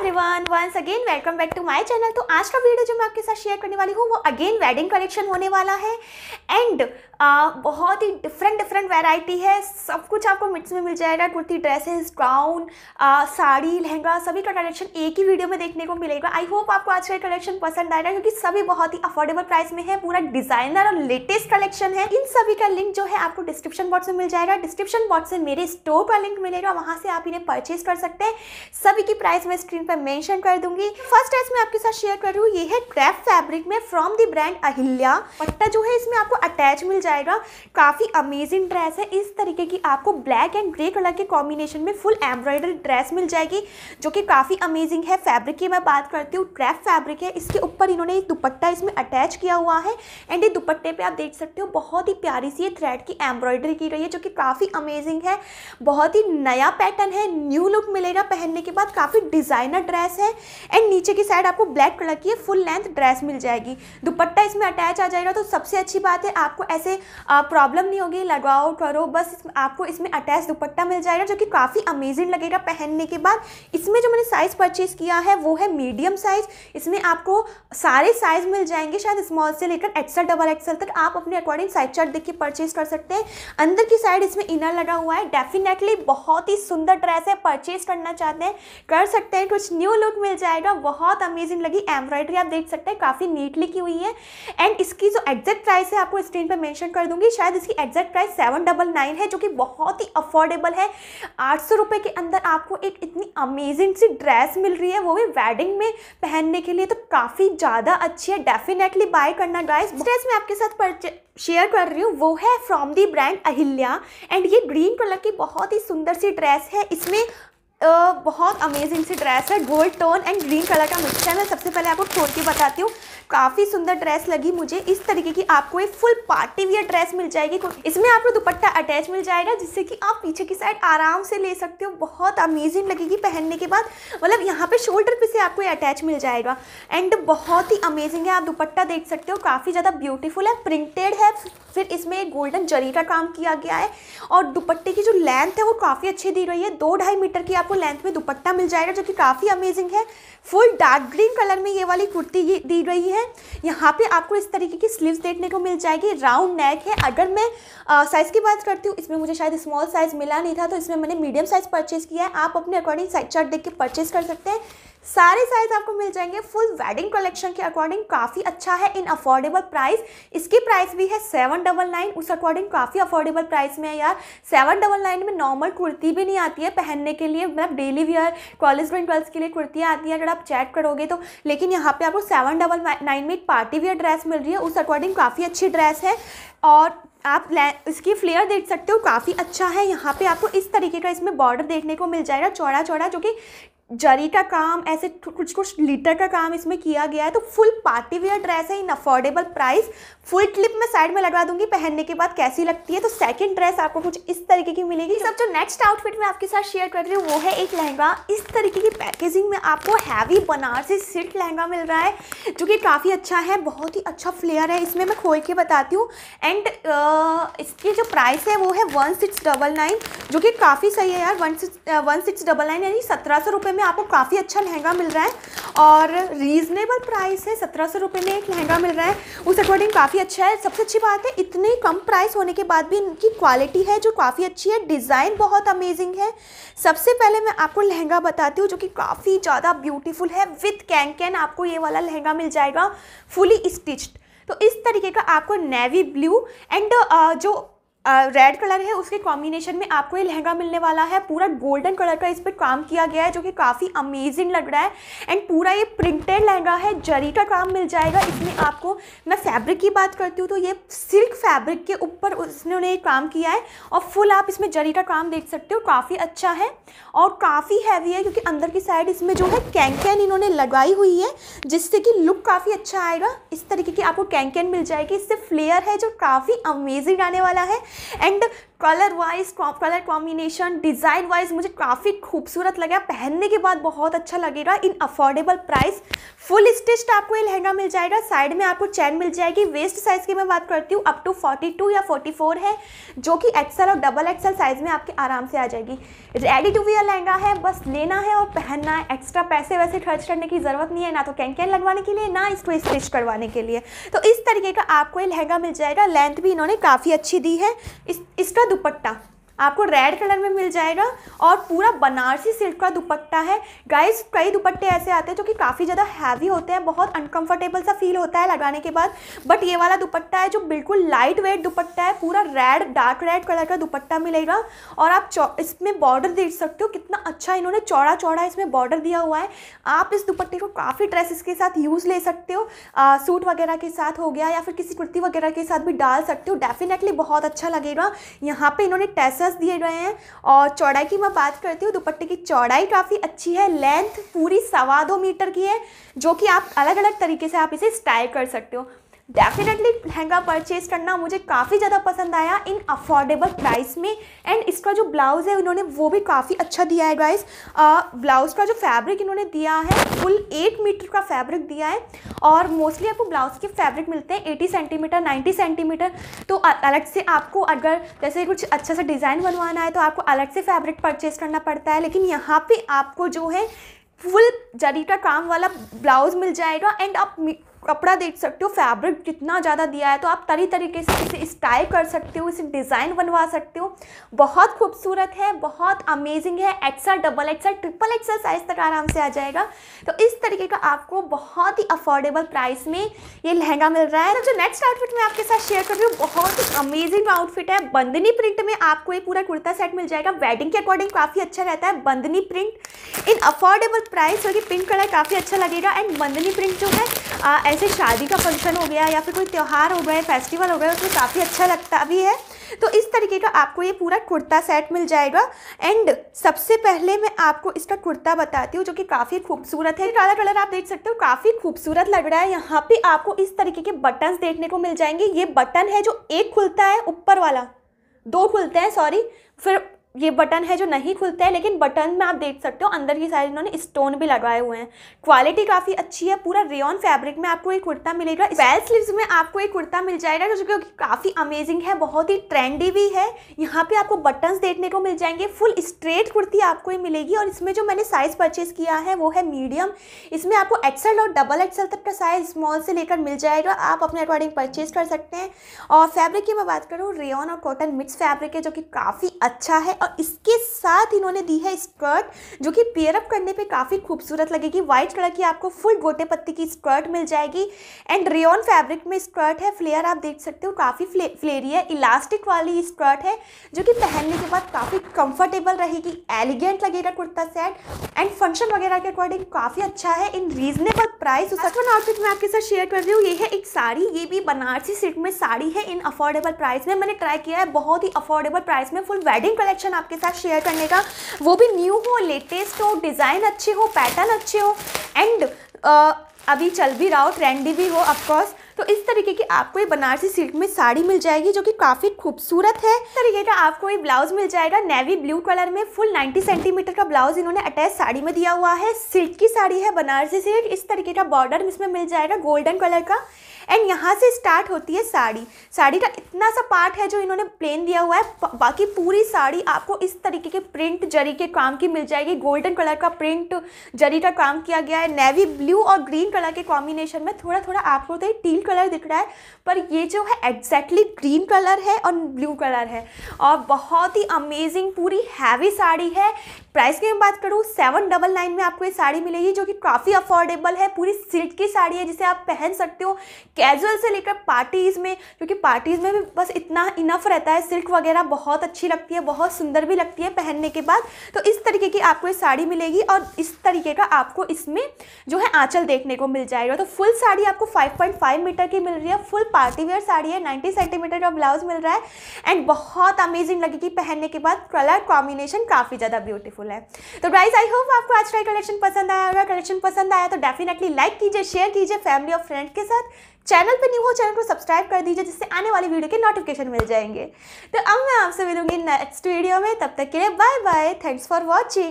everyone once again welcome back to my channel तो आज का वीडियो जो मैं आपके साथ शेयर करने वाली हूँ वो अगेन वेडिंग कलेक्शन होने वाला है एंड uh, बहुत ही डिफरेंट डिफरेंट वैरायटी है सब कुछ आपको मिक्स में मिल जाएगा kurti dresses gown uh, sari lehenga सभी का कलेक्शन एक ही वीडियो में देखने को मिलेगा आई होप आपको आज का कलेक्शन पसंद आएगा क्योंकि सभी बहुत ही अफोर्डेबल प्राइस में है पूरा डिजाइनर और लेटेस्ट कलेक्शन है इन सभी का लिंक जो है आपको डिस्क्रिप्शन बॉक्स में मिल जाएगा डिस्क्रिप्शन बॉक्स में मेरे स्टोर का लिंक मिलेगा वहाँ से आप इन्हें परचेज कर सकते हैं सभी की प्राइस में स्क्रीन पे मेंशन कर दूंगी फर्स्ट ड्रेस मैं आपके साथ शेयर कर रही हूँ ये है क्रेप फैब्रिक में फ्रॉम दी ब्रांड अहिल्या पट्टा जो है इसमें आपको अटैच मिल जाएगा काफ़ी अमेजिंग ड्रेस है इस तरीके की आपको ब्लैक एंड ग्रे कलर के कॉम्बिनेशन में फुल एम्ब्रॉयडरी ड्रेस मिल जाएगी जो कि काफ़ी अमेजिंग है फैब्रिक की मैं बात करती हूँ क्रेप फैब्रिक है इसके ऊपर इन्होंने ये दुपट्टा इसमें अटैच किया हुआ है एंड ये दुपट्टे पर आप देख सकते हो बहुत ही प्यारी सी थ्रेड की एम्ब्रॉयडरी की रही है जो कि काफ़ी अमेजिंग है बहुत ही नया पैटर्न है न्यू लुक मिलेगा पहनने के बाद काफ़ी डिज़ाइनर इनर ड्रेस है एंड नीचे की साइड आपको ब्लैक कलर की फुल लेंथ ड्रेस मिल जाएगी दुपट्टा इसमें अटैच आ जाएगा तो सबसे अच्छी बात है आपको ऐसे प्रॉब्लम नहीं होगी लगाओ करो बस आपको इसमें अटैच दुपट्टा मिल जाएगा जो कि काफ़ी अमेजिंग लगेगा पहनने के बाद इसमें जो मैंने साइज़ परचेज़ किया है वो है मीडियम साइज़ इसमें आपको सारे साइज़ मिल जाएंगे शायद स्मॉल से लेकर एक्सल डबल एक्सल तक आप अपने अकॉर्डिंग साइज चार्ट देख के परचेज़ कर सकते हैं अंदर की साइड इसमें इनर लगा हुआ है डेफिनेटली बहुत ही सुंदर ड्रेस है परचेज़ करना चाहते हैं कर सकते हैं कुछ कुछ न्यू लुक मिल जाएगा बहुत अमेजिंग लगी एम्ब्रॉयडरी आप देख सकते हैं काफ़ी नीटली की हुई है एंड इसकी जो एग्जैक्ट प्राइस है आपको स्क्रीन पर मैंशन कर दूंगी शायद इसकी exact price seven double nine है जो कि बहुत ही अफोर्डेबल है आठ सौ रुपये के अंदर आपको एक इतनी अमेजिंग सी ड्रेस मिल रही है वो भी वेडिंग में पहनने के लिए तो काफ़ी ज़्यादा अच्छी है डेफिनेटली बाय करना ड्राइस ड्रेस मैं आपके साथ परचे शेयर कर रही हूँ वो है from the brand Ahilya and ये ग्रीन कलर की बहुत ही सुंदर सी ड्रेस है इसमें बहुत अमेजिंग सी ड्रेस है gold tone and green colour का मिक्सर है मैं सबसे पहले आपको खोल के बताती हूँ काफ़ी सुंदर ड्रेस लगी मुझे इस तरीके की आपको एक फुल पार्टी वियर ड्रेस मिल जाएगी तो इसमें आपको दुपट्टा अटैच मिल जाएगा जिससे कि आप पीछे की साइड आराम से ले सकते हो बहुत अमेजिंग लगेगी पहनने के बाद मतलब यहाँ पे शोल्डर पे से आपको ये अटैच मिल जाएगा एंड बहुत ही अमेजिंग है आप दुपट्टा देख सकते हो काफ़ी ज़्यादा ब्यूटीफुल है प्रिंटेड है फिर इसमें एक गोल्डन जरी का काम किया गया है और दुपट्टे की जो लेंथ है वो काफ़ी अच्छी दी रही है दो ढाई मीटर की आप आपको लेंथ में दुपट्टा मिल जाएगा जो कि काफ़ी अमेजिंग है फुल डार्क ग्रीन कलर में ये वाली कुर्ती दी गई है यहाँ पे आपको इस तरीके की स्लीव्स देखने को मिल जाएगी राउंड नेक है अगर मैं साइज़ की बात करती हूँ इसमें मुझे शायद स्मॉल साइज़ मिला नहीं था तो इसमें मैंने मीडियम साइज़ परचेज़ किया है आप अपने अकॉर्डिंग साइज चार्ट देख के परचेज़ कर सकते हैं सारे साइज आपको मिल जाएंगे फुल वेडिंग कलेक्शन के अकॉर्डिंग काफ़ी अच्छा है इन अफोर्डेबल प्राइस इसकी प्राइस भी है सेवन डबल नाइन उस अकॉर्डिंग काफ़ी अफोर्डेबल प्राइस में है यार सेवन डबल नाइन में नॉर्मल कुर्ती भी नहीं आती है पहनने के लिए मतलब डेली वियर कॉलेज में गर्ल्स के लिए कुर्तियाँ आती हैं अगर आप चैट करोगे तो लेकिन यहाँ पर आपको सेवन डबल नाइन में पार्टी वियर ड्रेस मिल रही है उस अकॉर्डिंग काफ़ी अच्छी ड्रेस है और आप इसकी फ्लेयर देख सकते हो काफ़ी अच्छा है यहाँ पे आपको इस तरीके का इसमें बॉर्डर देखने को मिल जाएगा चौड़ा चौड़ा जो कि जरी का काम ऐसे कुछ कुछ लीटर का काम इसमें किया गया है तो फुल पार्टी वेयर ड्रेस है in affordable price full clip मैं साइड में लगा दूंगी पहनने के बाद कैसी लगती है तो सेकंड ड्रेस आपको कुछ इस तरीके की मिलेगी सब जो नेक्स्ट आउटफिट मैं आपके साथ शेयर कर रही हूँ वो है एक लहंगा इस तरीके की पैकेजिंग में आपको हैवी बनारसी सिल्क लहंगा मिल रहा है जो कि काफ़ी अच्छा है बहुत ही अच्छा फ्लेयर है इसमें मैं खोल के बताती हूँ एंड इसकी जो प्राइस है वो है वन सिक्स डबल नाइन जो कि काफ़ी सही है यार one six one six double nine यानी सत्रह सौ रुपये में में आपको काफ़ी अच्छा लहंगा मिल रहा है और रीज़नेबल प्राइस है सत्रह सौ रुपये में एक लहंगा मिल रहा है उस अकॉर्डिंग काफ़ी अच्छा है सबसे अच्छी बात है इतनी कम प्राइस होने के बाद भी इनकी क्वालिटी है जो काफ़ी अच्छी है डिज़ाइन बहुत अमेजिंग है सबसे पहले मैं आपको लहंगा बताती हूँ जो कि काफ़ी ज़्यादा ब्यूटीफुल है विथ कैन कैन आपको ये वाला लहंगा मिल जाएगा फुली स्टिच्ड तो इस तरीके का आपको नेवी ब्लू एंड जो रेड uh, कलर है उसके कॉम्बिनेशन में आपको ये लहंगा मिलने वाला है पूरा गोल्डन कलर का इस पर काम किया गया है जो कि काफ़ी अमेजिंग लग रहा है एंड पूरा ये प्रिंटेड लहंगा है जरी का काम मिल जाएगा इसमें आपको मैं फैब्रिक की बात करती हूँ तो ये सिल्क फैब्रिक के ऊपर उसने उन्हें काम किया है और फुल आप इसमें जरी का काम देख सकते हो काफ़ी अच्छा है और काफ़ी हैवी है क्योंकि अंदर की साइड इसमें जो है कैंकैन इन्होंने लगाई हुई है जिससे कि लुक काफ़ी अच्छा आएगा इस तरीके की आपको कैंकैन मिल जाएगी इससे फ्लेयर है जो काफ़ी अमेजिंग आने वाला है and colour wise colour combination design wise मुझे काफ़ी खूबसूरत लगा पहनने के बाद बहुत अच्छा लगेगा in affordable price full stitched आपको ये लहंगा मिल जाएगा साइड में आपको चैन मिल जाएगी वेस्ट साइज की मैं बात करती हूँ अप टू 42 या 44 है जो कि एक्सल और डबल एक्सल साइज में आपके आराम से आ जाएगी रेडी टू वियर लहंगा है बस लेना है और पहनना है एक्स्ट्रा पैसे वैसे खर्च करने की ज़रूरत नहीं है ना तो कैन कैन लगवाने के लिए ना इसको स्टिच करवाने के लिए तो इस तरीके का आपको ये लहंगा मिल जाएगा लेंथ भी इन्होंने काफ़ी अच्छी दी है इस, इसका दुपट्टा आपको रेड कलर में मिल जाएगा और पूरा बनारसी सिल्क का दुपट्टा है गाइस कई दुपट्टे ऐसे आते हैं जो कि काफ़ी ज़्यादा हैवी होते हैं बहुत अनकंफर्टेबल सा फील होता है लगाने के बाद बट ये वाला दुपट्टा है जो बिल्कुल लाइट वेट दुपट्टा है पूरा रेड डार्क रेड कलर का दुपट्टा मिलेगा और आप इसमें बॉर्डर देख सकते हो कितना अच्छा इन्होंने चौड़ा चौड़ा इसमें बॉर्डर दिया हुआ है आप इस दुपट्टे को काफ़ी ड्रेसेस के साथ यूज़ ले सकते हो आ, सूट वगैरह के साथ हो गया या फिर किसी कुर्ती वगैरह के साथ भी डाल सकते हो डेफिनेटली बहुत अच्छा लगेगा यहाँ पे इन्होंने टेसल कॉन्ट्रास्ट दिए गए हैं और चौड़ाई की मैं बात करती हूँ दुपट्टे की चौड़ाई काफ़ी अच्छी है लेंथ पूरी सवा दो मीटर की है जो कि आप अलग अलग तरीके से आप इसे स्टाइल कर सकते हो डेफिनेटली लहंगा परचेज करना मुझे काफ़ी ज़्यादा पसंद आया इन अफोर्डेबल प्राइस में एंड इसका जो ब्लाउज़ है उन्होंने वो भी काफ़ी अच्छा दिया है गाइस ब्लाउज़ का जो फैब्रिक इन्होंने दिया है फुल एट मीटर का फैब्रिक दिया है और मोस्टली आपको ब्लाउज़ के फैब्रिक मिलते हैं एटी सेंटीमीटर नाइन्टी सेंटीमीटर तो अलग से आपको अगर जैसे कुछ अच्छा सा डिज़ाइन बनवाना है तो आपको अलग से फैब्रिक परचेज़ करना पड़ता है लेकिन यहाँ पर आपको जो है फुल जरी का काम वाला ब्लाउज़ मिल जाएगा एंड आप कपड़ा देख सकते हो फैब्रिक कितना ज़्यादा दिया है तो आप तरी तरीके से इसे स्टाइल कर सकते हो इसे डिज़ाइन बनवा सकते हो बहुत खूबसूरत है बहुत अमेजिंग है XL double XL triple XL size तक आराम से आ जाएगा तो इस तरीके का आपको बहुत ही अफोर्डेबल प्राइस में ये लहंगा मिल रहा है तो जो नेक्स्ट आउटफिट मैं आपके साथ शेयर कर रही हूँ बहुत ही अमेजिंग आउटफिट है बंदनी प्रिंट में आपको ये पूरा कुर्ता सेट मिल जाएगा वेडिंग के अकॉर्डिंग काफ़ी अच्छा रहता है bandhani print in affordable price और ये पिंक कलर काफ़ी अच्छा लगेगा एंड बंदनी प्रिंट जो है आ, ऐसे शादी का फंक्शन हो गया या फिर कोई त्यौहार हो गए फेस्टिवल हो गया उसमें काफ़ी अच्छा लगता भी है तो इस तरीके का आपको ये पूरा कुर्ता सेट मिल जाएगा एंड सबसे पहले मैं आपको इसका कुर्ता बताती हूँ जो कि काफ़ी खूबसूरत है काला कलर आप देख सकते हो काफ़ी खूबसूरत लग रहा है यहाँ पे आपको इस तरीके के बटन्स देखने को मिल जाएंगे ये बटन है जो एक खुलता है ऊपर वाला दो खुलते हैं सॉरी फिर ये बटन है जो नहीं खुलते हैं लेकिन बटन में आप देख सकते हो अंदर की साइड इन्होंने स्टोन भी लगाए हुए हैं क्वालिटी काफ़ी अच्छी है पूरा रेन फैब्रिक में आपको एक कुर्ता मिलेगा बेल स्लीव्स में आपको एक कुर्ता मिल जाएगा जो कि काफ़ी अमेजिंग है बहुत ही ट्रेंडी भी है यहाँ पे आपको बटन्स देखने को मिल जाएंगे फुल स्ट्रेट कुर्ती आपको ही मिलेगी और इसमें जो मैंने साइज़ परचेज़ किया है वो है मीडियम इसमें आपको एक्सल और डबल एक्सल तक का साइज़ स्मॉल से लेकर मिल जाएगा आप अपने अकॉर्डिंग परचेज़ कर सकते हैं और फैब्रिक की मैं बात करूँ रेन और कॉटन मिक्स फैब्रिक है जो कि काफ़ी अच्छा है और इसके साथ इन्होंने दी है स्कर्ट जो कि पेयरअप करने पे काफ़ी खूबसूरत लगेगी वाइट कलर की आपको फुल गोटे पत्ती की स्कर्ट मिल जाएगी एंड रेन फैब्रिक में स्कर्ट है फ्लेयर आप देख सकते हो काफ़ी फ्ले, फ्लेरी है इलास्टिक वाली स्कर्ट है जो कि पहनने के बाद काफ़ी कंफर्टेबल रहेगी एलिगेंट लगेगा कुर्ता सेट एंड फंक्शन वगैरह के अकॉर्डिंग काफ़ी अच्छा है इन रीजनेबल प्राइस आउटफिट मैं आपके साथ शेयर कर रही हूँ ये है एक साड़ी ये भी बनारसी सिल्क में साड़ी है इन अफोर्डेबल प्राइस में मैंने ट्राई किया है बहुत ही अफोर्डेबल प्राइस में फुल वेडिंग कलेक्शन कलेक्शन आपके साथ शेयर करने का वो भी न्यू हो लेटेस्ट हो डिज़ाइन अच्छे हो पैटर्न अच्छे हो एंड uh, अभी चल भी रहा हो ट्रेंडी भी हो ऑफकोर्स तो इस तरीके की आपको ये बनारसी सिल्क में साड़ी मिल जाएगी जो कि काफ़ी खूबसूरत है इस तरीके का आपको ये ब्लाउज मिल जाएगा नेवी ब्लू कलर में फुल 90 सेंटीमीटर का ब्लाउज इन्होंने अटैच साड़ी में दिया हुआ है सिल्क की साड़ी है बनारसी सिल्क इस तरीके का बॉर्डर इसमें मिल जाएगा गोल्डन कलर का एंड यहाँ से स्टार्ट होती है साड़ी साड़ी का इतना सा पार्ट है जो इन्होंने प्लेन दिया हुआ है बाकी पूरी साड़ी आपको इस तरीके के प्रिंट जरी के काम की मिल जाएगी गोल्डन कलर का प्रिंट जरी का काम किया गया है नेवी ब्लू और ग्रीन कलर के कॉम्बिनेशन में थोड़ा थोड़ा आपको तो टील कलर दिख रहा है पर ये जो है एग्जैक्टली ग्रीन कलर है और ब्लू कलर है और बहुत ही अमेजिंग पूरी हैवी साड़ी है प्राइस की मैं बात करूँ सेवन डबल नाइन में आपको ये साड़ी मिलेगी जो कि काफ़ी अफोर्डेबल है पूरी सिल्क की साड़ी है जिसे आप पहन सकते हो कैजुअल से लेकर पार्टीज़ में क्योंकि पार्टीज़ में भी बस इतना इनफ रहता है सिल्क वगैरह बहुत अच्छी लगती है बहुत सुंदर भी लगती है पहनने के बाद तो इस तरीके की आपको ये साड़ी मिलेगी और इस तरीके का आपको इसमें जो है आँचल देखने को मिल जाएगा तो फुल साड़ी आपको फाइव मीटर की मिल रही है फुल पार्टी वेयर साड़ी है नाइन्टी सेंटीमीटर का ब्लाउज मिल रहा है एंड बहुत अमेजिंग लगेगी पहनने के बाद कलर कॉम्बिनेशन काफ़ी ज़्यादा ब्यूटीफुल ब्यूटीफुल है तो प्राइस आई होप आपको आज का कलेक्शन पसंद आया होगा कलेक्शन पसंद आया तो डेफिनेटली लाइक कीजिए शेयर कीजिए फैमिली और फ्रेंड के साथ चैनल पर न्यू हो चैनल को सब्सक्राइब कर दीजिए जिससे आने वाली वीडियो के नोटिफिकेशन मिल जाएंगे तो अब मैं आपसे मिलूंगी नेक्स्ट वीडियो में तब तक के लिए bye bye thanks for watching